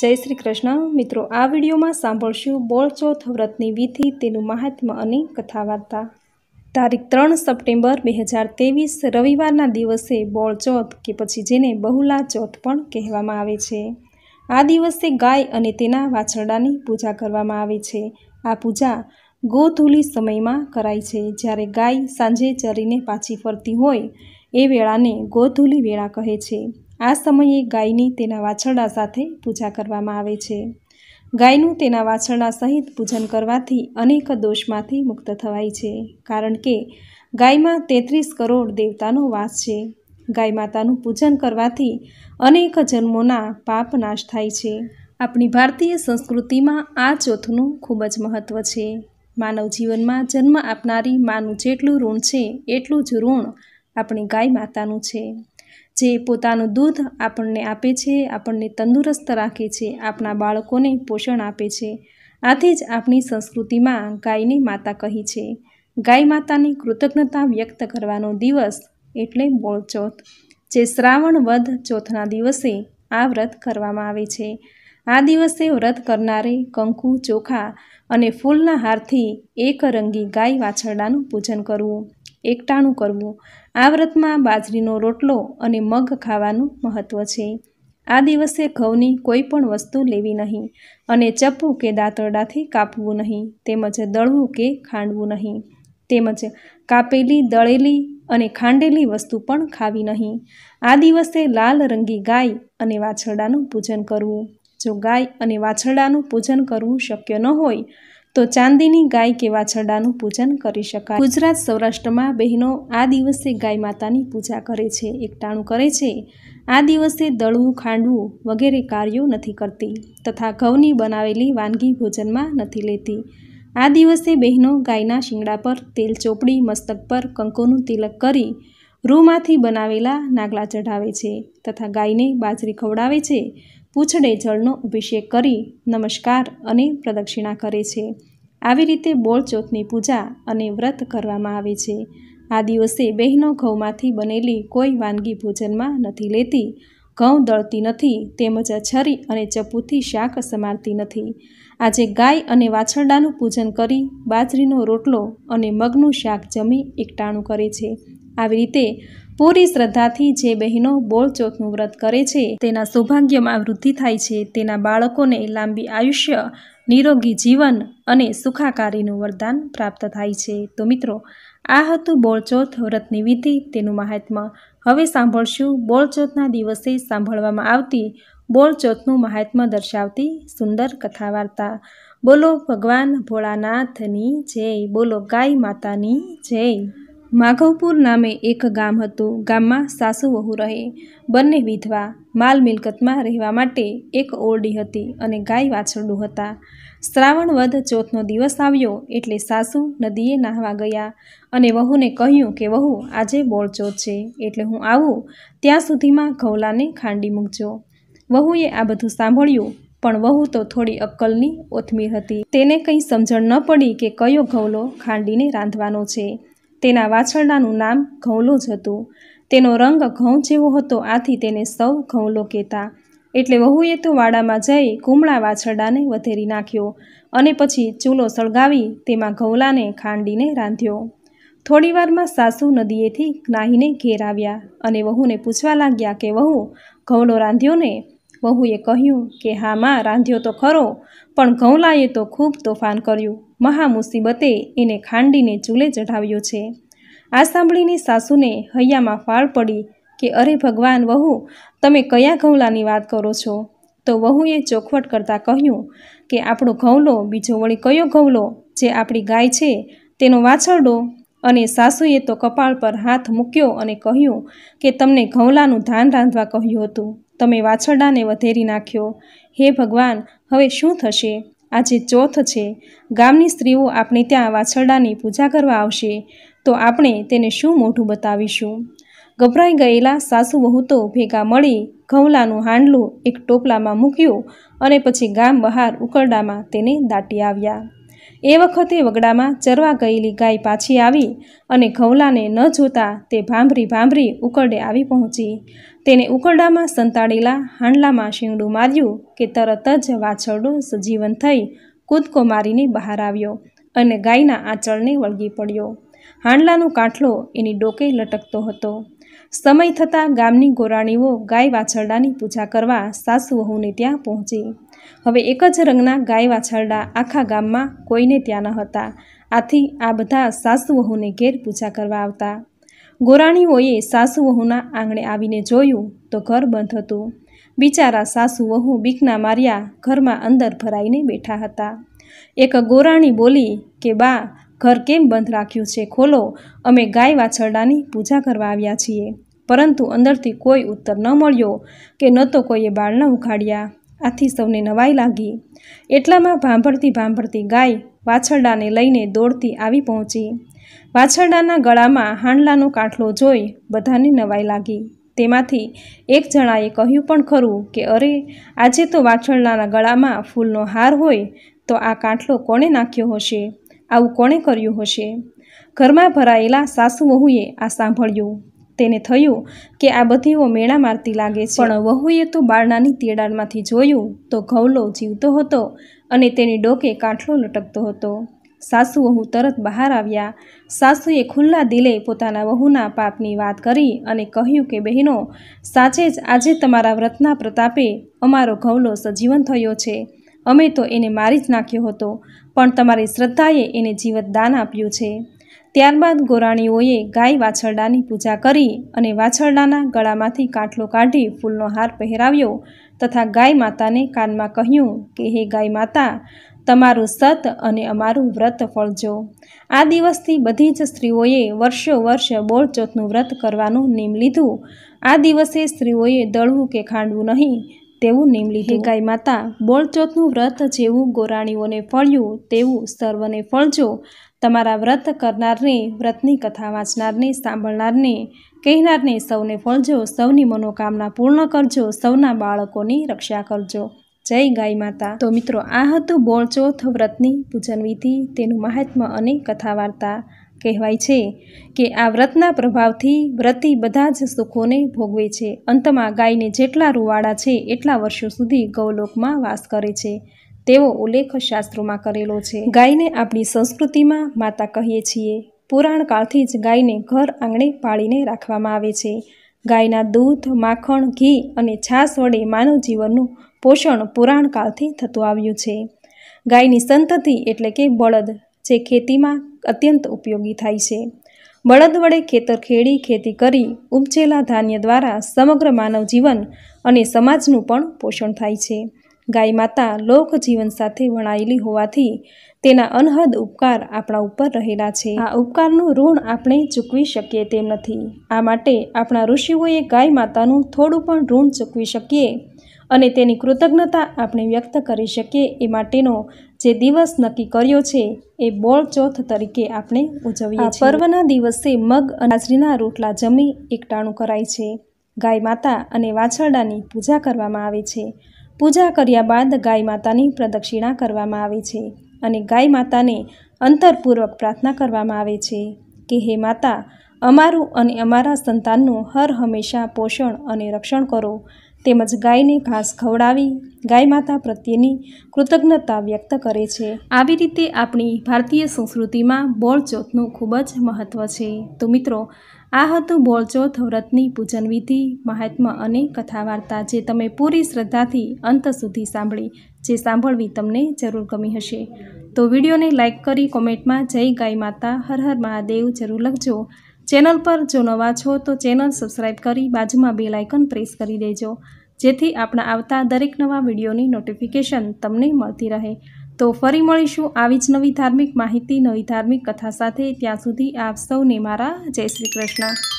જય શ્રી કૃષ્ણ મિત્રો આ વિડીયોમાં સાંભળશું બોળચોથ વ્રતની વિધિ તેનું મહાત્મ્ય અને કથા વાર્તા તારીખ ત્રણ સપ્ટેમ્બર બે હજાર ત્રેવીસ રવિવારના દિવસે બોળચોથ કે પછી જેને બહુલા ચોથ પણ કહેવામાં આવે છે આ દિવસે ગાય અને તેના વાછરડાની પૂજા કરવામાં આવે છે આ પૂજા ગોધૂલી સમયમાં કરાય છે જ્યારે ગાય સાંજે ચરીને પાછી ફરતી હોય એ વેળાને ગોધૂલી વેળા કહે છે આ સમયે ગાયની તેના વાછરડા સાથે પૂજા કરવામાં આવે છે ગાયનું તેના વાછરડા સહિત પૂજન કરવાથી અનેક દોષમાંથી મુક્ત થવાય છે કારણ કે ગાયમાં તેત્રીસ કરોડ દેવતાનો વાસ છે ગાય માતાનું પૂજન કરવાથી અનેક જન્મોના પાપ નાશ થાય છે આપણી ભારતીય સંસ્કૃતિમાં આ ચોથનું ખૂબ જ મહત્ત્વ છે માનવ જીવનમાં જન્મ આપનારી માનું જેટલું ઋણ છે એટલું જ ઋણ આપણી ગાય માતાનું છે જે પોતાનું દૂધ આપણને આપે છે આપણને તંદુરસ્ત રાખે છે આપણા બાળકોને પોષણ આપે છે આથી જ આપણી સંસ્કૃતિમાં ગાયને માતા કહી છે ગાય માતાની કૃતજ્ઞતા વ્યક્ત કરવાનો દિવસ એટલે બોળચોથ જે શ્રાવણ વધ ચોથના દિવસે આ વ્રત કરવામાં આવે છે આ દિવસે વ્રત કરનારે કંકુ ચોખા અને ફૂલના હારથી એકરંગી ગાય વાછરડાનું પૂજન કરવું એકટાણું કરવું આ વ્રતમાં બાજરીનો રોટલો અને મગ ખાવાનું મહત્ત્વ છે આ દિવસે ઘઉંની કોઈ પણ વસ્તુ લેવી નહીં અને ચપ્પું કે દાંતરડાથી કાપવું નહીં તેમજ દળવું કે ખાંડવું નહીં તેમજ કાપેલી દળેલી અને ખાંડેલી વસ્તુ પણ ખાવી નહીં આ દિવસે લાલ રંગી ગાય અને વાછરડાનું પૂજન કરવું જો ગાય અને વાછરડાનું પૂજન કરવું શક્ય ન હોય તો ચાંદીની ગાય કે વાછરડાનું પૂજન કરી શકાય ગુજરાત સૌરાષ્ટ્રમાં બહેનો આ દિવસે ગાય માતાની પૂજા કરે છે એકટાણું કરે છે આ દિવસે દળવું ખાંડવું વગેરે કાર્યો નથી કરતી તથા ઘઉંની બનાવેલી વાનગી ભોજનમાં નથી લેતી આ દિવસે બહેનો ગાયના શિંગડા પર તેલ ચોપડી મસ્તક પર કંકોનું તિલક કરી રૂમાંથી બનાવેલા નાગલા ચઢાવે છે તથા ગાયને બાજરી ખવડાવે છે પૂછડે જળનો અભિષેક કરી નમસ્કાર અને પ્રદક્ષિણા કરે છે આવી રીતે બોળચોથની પૂજા અને વ્રત કરવામાં આવે છે આ દિવસે બહેનો ઘઉંમાંથી બનેલી કોઈ વાનગી ભોજનમાં નથી લેતી ઘઉં દળતી નથી તેમજ છરી અને ચપ્પુથી શાક સમારતી નથી આજે ગાય અને વાછરડાનું પૂજન કરી બાજરીનો રોટલો અને મગનું શાક જમી એકટાણું કરે છે આવી રીતે પૂરી શ્રદ્ધાથી જે બહેનો બોળચોથનું વ્રત કરે છે તેના સૌભાગ્યમાં વૃદ્ધિ થાય છે તેના બાળકોને લાંબી આયુષ્ય નિરોગી જીવન અને સુખાકારીનું વરદાન પ્રાપ્ત થાય છે તો મિત્રો આ હતું બોળચોથ વ્રતની વિધિ તેનું મહાત્મ્ય હવે સાંભળશું બોળચોથના દિવસે સાંભળવામાં આવતી બોળચોથનું મહાત્મ્ય દર્શાવતી સુંદર કથા વાર્તા બોલો ભગવાન ભોળાનાથની જય બોલો ગાય માતાની જય માઘવપુર નામે એક ગામ હતું ગામમાં સાસુ વહુ રહે બંને વિધવા માલ મિલકતમાં રહેવા માટે એક ઓરડી હતી અને ગાય વાછરડું હતા શ્રાવણ વધ ચોથનો દિવસ આવ્યો એટલે સાસુ નદીએ નાહવા ગયા અને વહુને કહ્યું કે વહુ આજે બોળચોટ છે એટલે હું આવું ત્યાં સુધીમાં ઘઉલાને ખાંડી મૂકજો વહુએ આ બધું સાંભળ્યું પણ વહુ તો થોડી અક્કલની ઓથમીર હતી તેને કંઈ સમજણ ન પડી કે કયો ઘઉલો ખાંડીને રાંધવાનો છે તેના વાછરડાનું નામ ઘઉંલું જ હતું તેનો રંગ ઘઉં જેવો હતો આથી તેને સૌ ઘઉલો કહેતા એટલે વહુએ તો વાડામાં જઈ કુમળા વાછરડાને વધેરી નાખ્યો અને પછી ચૂલો સળગાવી તેમાં ઘઉલાને ખાંડીને રાંધ્યો થોડીવારમાં સાસુ નદીએથી નાહીને ઘેર આવ્યા અને વહુને પૂછવા લાગ્યા કે વહુ ઘઉલો રાંધ્યો ને વહુએ કહ્યું કે હા માં રાંધ્યો તો ખરો પણ ઘઉલાએ તો ખૂબ તોફાન કર્યું મહા મુસીબતે એને ખાંડીને ચૂલે ચઢાવ્યો છે આ સાંભળીને સાસુને હૈયામાં ફાળ પડી કે અરે ભગવાન વહુ તમે કયા ઘઉલાની વાત કરો છો તો વહુએ ચોખવટ કરતાં કહ્યું કે આપણો ઘઉલો બીજો વળી કયો ઘઉલો જે આપણી ગાય છે તેનો વાછરડો અને સાસુએ તો કપાળ પર હાથ મૂક્યો અને કહ્યું કે તમને ઘઉલાનું ધાન રાંધવા કહ્યું હતું તમે વાછરડાને વધેરી નાખ્યો હે ભગવાન હવે શું થશે આજે ચોથ છે ગામની સ્ત્રીઓ આપણે ત્યાં વાછરડાની પૂજા કરવા આવશે તો આપણે તેને શું મોઢું બતાવીશું ગભરાઈ ગયેલા સાસુ વહુ તો ભેગા મળી ઘઉલાનું હાંડલું એક ટોપલામાં મૂક્યું અને પછી ગામ બહાર ઉકરડામાં તેને દાટી આવ્યા એ વખતે વગડામાં ચરવા ગયેલી ગાય પાછી આવી અને ઘવલાને ન જોતા તે ભાંભરી ભાંભરી ઉકરડે આવી પહોંચી તેને ઉકરડામાં સંતાડેલા હાંડલામાં શીંગડું માર્યું કે તરત જ વાછરડું સજીવન થઈ કૂદકો મારીને બહાર આવ્યો અને ગાયના આંચળને વળગી પડ્યો હાંડલાનો કાંઠલો એની ડોકે લટકતો હતો સમય થતાં ગામની ગોરાણીઓ ગાય વાછરડાની પૂજા કરવા સાસુ વહુને ત્યાં પહોંચી હવે એક જ રંગના ગાય વાછરડા આખા ગામમાં કોઈને ત્યાં ન હતા આથી આ બધા સાસુ વહુને ઘેર પૂજા કરવા આવતા ગોરાણીઓએ સાસુ વહુના આંગણે આવીને જોયું તો ઘર બંધ હતું બિચારા સાસુ વહુ બીકના માર્યા ઘરમાં અંદર ભરાઈને બેઠા હતા એક ગોરાણી બોલી કે બા ઘર કેમ બંધ રાખ્યું છે ખોલો અમે ગાય વાછરડાની પૂજા કરવા આવ્યા છીએ પરંતુ અંદરથી કોઈ ઉત્તર ન મળ્યો કે ન તો કોઈએ બાળના ઉઘાડ્યા આથી સૌને નવાઈ લાગી એટલામાં ભાંભળતી ભાંભળતી ગાય વાછરડાને લઈને દોડતી આવી પહોંચી વાછરડાના ગળામાં હાંડલાનો કાંઠલો જોઈ બધાને નવાઈ લાગી તેમાંથી એક જણાએ કહ્યું પણ ખરું કે અરે આજે તો વાછરડાના ગળામાં ફૂલનો હાર હોય તો આ કાંઠલો કોણે નાખ્યો હશે આવું કોણે કર્યું હશે ઘરમાં ભરાયેલા સાસુ વહુએ આ સાંભળ્યું તેને થયું કે આ બધીઓ મેળા મારતી લાગે છે પણ વહુએ તો બારણાની તેડાળમાંથી જોયું તો ઘવલો જીવતો હતો અને તેની ડોકે કાંઠલો લટકતો હતો સાસુ વહુ તરત બહાર આવ્યા સાસુએ ખુલ્લા દિલે પોતાના વહુના પાપની વાત કરી અને કહ્યું કે બહેનો સાચે જ આજે તમારા વ્રતના પ્રતાપે અમારો ઘવલો સજીવન થયો છે અમે તો એને મારી જ નાખ્યો હતો પણ તમારી શ્રદ્ધાએ એને જીવત દાન આપ્યું છે ત્યારબાદ ગોરાણીઓએ ગાય વાછરડાની પૂજા કરી અને વાછરડાના ગળામાંથી કાંટલો કાઢી ફૂલનો હાર પહેરાવ્યો તથા ગાય માતાને કાનમાં કહ્યું કે હે ગાય માતા તમારું સત અને અમારું વ્રત ફળજો આ દિવસથી બધી જ સ્ત્રીઓએ વર્ષો વર્ષ બોળચોથનું વ્રત કરવાનું નિમ લીધું આ દિવસે સ્ત્રીઓએ દળવું કે ખાંડવું નહીં તેવું નીમલી હે ગાય માતા બોળચોથનું વ્રત જેવું ગોરાણીઓને ફળ્યું તેવું સર્વને ફળજો તમારા વ્રત કરનારને વ્રતની કથા વાંચનારને સાંભળનારને કહેનારને સૌને ફળજો સૌની મનોકામના પૂર્ણ કરજો સૌના બાળકોની રક્ષા કરજો જય ગાય માતા તો મિત્રો આ હતું બોળચોથ વ્રતની પૂજન વિધિ તેનું મહાત્મ્ય અને કથા વાર્તા કહેવાય છે કે આ વ્રતના પ્રભાવથી વ્રતી બધા જ સુખોને ભોગવે છે અંતમાં ગાયને જેટલા રૂવાડા છે એટલા વર્ષો સુધી ગૌલોકમાં વાસ કરે છે તેવો ઉલ્લેખ શાસ્ત્રોમાં કરેલો છે ગાયને આપણી સંસ્કૃતિમાં માતા કહીએ છીએ પુરાણકાળથી જ ગાયને ઘર આંગણે પાળીને રાખવામાં આવે છે ગાયના દૂધ માખણ ઘી અને છાસ વડે માનવ જીવનનું પોષણ પુરાણકાળથી થતું આવ્યું છે ગાયની સંતતિ એટલે કે બળદ જે ખેતીમાં અત્યંત ઉપયોગી થાય છે બળદ વડે ખેતર ખેડી ખેતી કરી ઉપજેલા ધાન્ય દ્વારા સમગ્ર માનવ જીવન અને સમાજનું પણ પોષણ થાય છે ગાય માતા લોકજીવન સાથે વણાયેલી હોવાથી તેના અનહદ ઉપકાર આપણા ઉપર રહેલા છે આ ઉપકારનું ઋણ આપણે ચૂકવી શકીએ તેમ નથી આ માટે આપણા ઋષિઓએ ગાય માતાનું થોડું પણ ઋણ ચૂકવી શકીએ અને તેની કૃતજ્ઞતા આપણે વ્યક્ત કરી શકીએ એ માટેનો જે દિવસ નક્કી કર્યો છે એ બોળ ચોથ તરીકે આપણે ઉજવીએ છીએ પર્વના દિવસે મગ અને બાજરીના રોટલા જમી એકટાણું કરાય છે ગાય માતા અને વાછરડાની પૂજા કરવામાં આવે છે પૂજા કર્યા બાદ ગાય માતાની પ્રદક્ષિણા કરવામાં આવે છે અને ગાય માતાને અંતરપૂર્વક પ્રાર્થના કરવામાં આવે છે કે હે માતા અમારું અને અમારા સંતાનનું હર હંમેશા પોષણ અને રક્ષણ કરો તેમજ ગાયને ઘાસ ખવડાવી ગાય માતા પ્રત્યેની કૃતજ્ઞતા વ્યક્ત કરે છે આવી રીતે આપણી ભારતીય સંસ્કૃતિમાં બોળચોથનું ખૂબ જ મહત્ત્વ છે તો મિત્રો આ હતું બોળચોથ વ્રતની પૂજન વિધિ મહાત્મા અને કથા વાર્તા જે તમે પૂરી શ્રદ્ધાથી અંત સુધી સાંભળી જે સાંભળવી તમને જરૂર ગમી હશે તો વિડીયોને લાઇક કરી કોમેન્ટમાં જય ગાય માતા હર હર મહાદેવ જરૂર લખજો ચેનલ પર જો નવા છો તો ચેનલ સબસ્ક્રાઈબ કરી બાજુમાં બે આઇકન પ્રેસ કરી દેજો જેથી આપણા આવતા દરેક નવા વિડીયોની નોટિફિકેશન તમને મળતી રહે તો ફરી મળીશું આવી જ નવી ધાર્મિક માહિતી નવી ધાર્મિક કથા સાથે ત્યાં સુધી આપ સૌને મારા જય શ્રી કૃષ્ણ